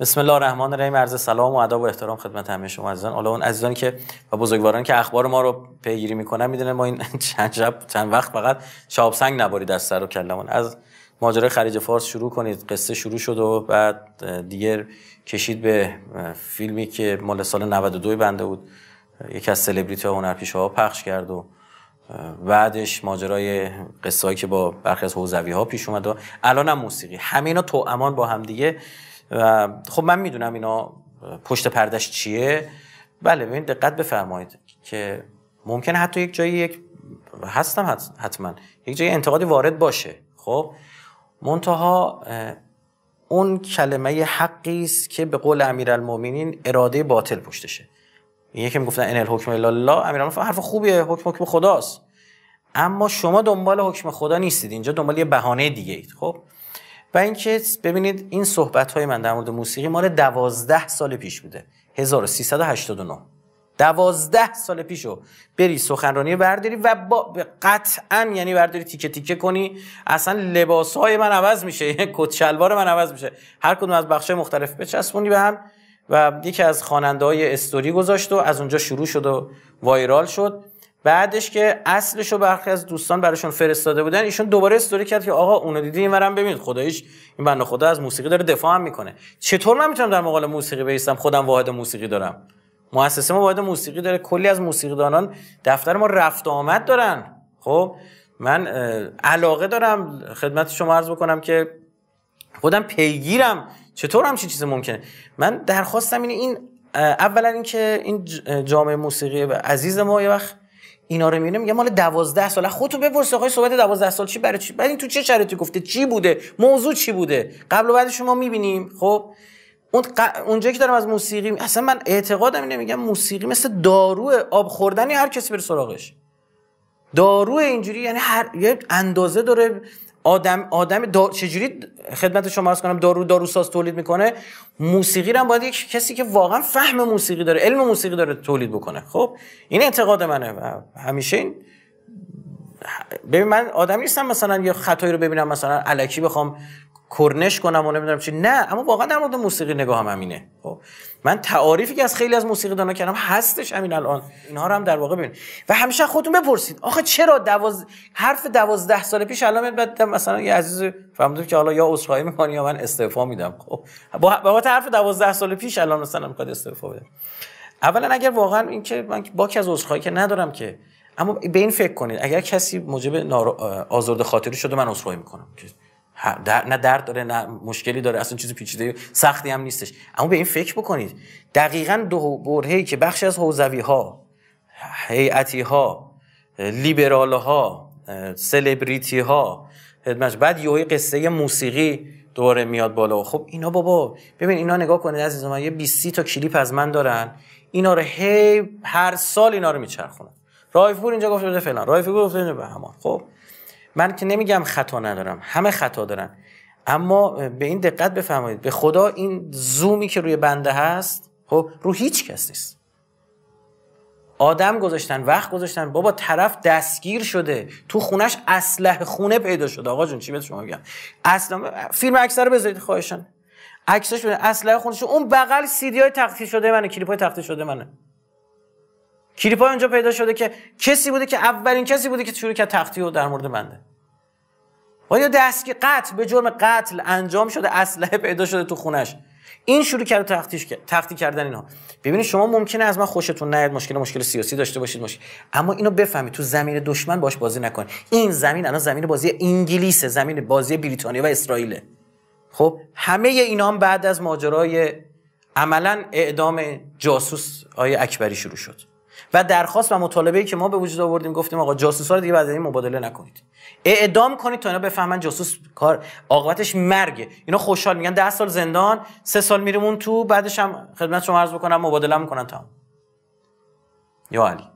بسم الله الرحمن الرحیم عرض سلام و ادب و احترام خدمت همه شما عزیزان حالا اون عزیزانی که و بزرگواران که اخبار ما رو پیگیری میکنن میدونه ما این چند شب چند وقت فقط شاب سنگ نبارید از سر و کلمون از ماجرای خلیج فارس شروع کنید قصه شروع شد و بعد دیگر کشید به فیلمی که مال سال 92 بنده بود یکی از سلبریتی ها پخش کرد و بعدش ماجرای هایی که با برخی از حوزوی ها پیش اومد و الان هم موسیقی همه اینا تو امان با هم دیگه خب من میدونم اینا پشت پردش چیه بله ببین دقت بفرمایید که ممکنه حتی یک جایی یک هستم حتما یک جایی انتقادی وارد باشه خب منتها اون کلمه حقی است که به قول امیرالمومنین اراده باطل پشتشه یکی میگفتن ان الحکم الا الله امیرالمومنین حرف خوبیه حکم حکم خداست اما شما دنبال حکم خدا نیستید اینجا دنبال یه بهانه دیگه اید خب و اینکه ببینید این صحبت های من در مورد موسیقی مال دوازده سال پیش بوده 1389 دوازده سال پیشو بری سخنرانی برداری و با قطعا یعنی برداری تیکه تیکه کنی اصلا لباس های من عوض میشه یعنی من عوض میشه هر کدوم از بخش مختلف بچسبونی به هم و یکی از خواننده های استوری گذاشت و از اونجا شروع شد و وایرال شد بعدش که اصلش رو برخی از دوستان براشون فرستاده بودن ایشون دوباره استوری کرد که آقا اونو دیدی اینورم ببینید خداییش این بنده خدا از موسیقی داره دفاع هم میکنه چطور من میتونم در مقاله موسیقی بیستم خودم واحد موسیقی دارم مؤسسه ما واحد موسیقی داره کلی از موسیقی دانان دفتر ما رفت آمد دارن خب من علاقه دارم خدمت شما عرض بکنم که خودم پیگیرم چطور همچین چیزی ممکنه من درخواستم اینه این اولا اینکه این جامعه موسیقی عزیز ما یه وقت اینا رو میبینه میگه مال دوازده سال خودتو بپرس آقای صحبت دوازده سال چی برای چی بعد این تو چه شرایطی گفته چی بوده موضوع چی بوده قبل و بعد شما میبینیم خب اون که دارم از موسیقی اصلا من اعتقادم اینه میگم موسیقی مثل دارو آب خوردنی هر کسی بره سراغش دارو اینجوری یعنی هر یه اندازه داره آدم آدم چجوری خدمت شما عرض کنم دارو دارو ساز تولید میکنه موسیقی هم باید یک کسی که واقعا فهم موسیقی داره علم موسیقی داره تولید بکنه خب این انتقاد منه همیشه این ببین من آدم نیستم مثلا یه خطایی رو ببینم مثلا علکی بخوام کرنش کنم و نمیدونم چی نه اما واقعا در مورد موسیقی نگاه هم همینه خب، من تعاریفی که از خیلی از موسیقی دانا کردم هستش همین الان اینها رو هم در واقع ببینید و همیشه خودتون بپرسید آخه چرا دواز... حرف دوازده سال پیش الان بعد مثلا یه عزیز فهمیدم که حالا یا عذرخواهی میکنی یا من استعفا میدم خب با... با حرف دوازده سال پیش الان مثلا میخواد استعفا بده اولا اگر واقعا این که من باک از عذرخواهی که ندارم که اما به این فکر کنید اگر کسی موجب نار... آزرد خاطری شده من عذرخواهی میکنم نه درد داره نه مشکلی داره اصلا چیزی پیچیده سختی هم نیستش اما به این فکر بکنید دقیقا دو برهی که بخشی از حوزوی ها هیئتی ها لیبرال ها سلبریتی ها بعد یه قصه موسیقی دوباره میاد بالا خب اینا بابا ببین اینا نگاه کنید عزیز من یه 20 تا کلیپ از من دارن اینا رو هر سال اینا رو میچرخونن رایفور اینجا گفته بوده فلان رایفور گفته به همان خب من که نمیگم خطا ندارم همه خطا دارن اما به این دقت بفرمایید به خدا این زومی که روی بنده هست خب رو هیچ کس نیست آدم گذاشتن وقت گذاشتن بابا طرف دستگیر شده تو خونش اسلحه خونه پیدا شده آقا جون چی به شما میگم اصلا فیلم اکثر بذارید خواهشان عکسش بده اسلحه خونش اون بغل سیدی های تقطیر شده منه کلیپ های شده منه ها اینجا پیدا شده که کسی بوده که اولین کسی بوده که شروع کرد تختی در مورد بنده آیا دست دستگی قتل به جرم قتل انجام شده اسلحه پیدا شده تو خونش این شروع کرد تختیش تختی کردن اینا ببینید شما ممکنه از من خوشتون نیاد مشکل مشکل سیاسی داشته باشید مش... اما اینو بفهمید تو زمین دشمن باش بازی نکن این زمین الان زمین بازی انگلیسه زمین بازی بریتانیا و اسرائیل خب همه اینا هم بعد از ماجرای عملا اعدام جاسوس آیه اکبری شروع شد و درخواست و مطالبه که ما به وجود آوردیم گفتیم آقا جاسوسا رو دیگه بعد این مبادله نکنید اعدام کنید تا اینا بفهمن جاسوس کار عاقبتش مرگه اینا خوشحال میگن ده سال زندان سه سال میرمون تو بعدش هم خدمت شما عرض بکنم مبادله میکنن تا یا علی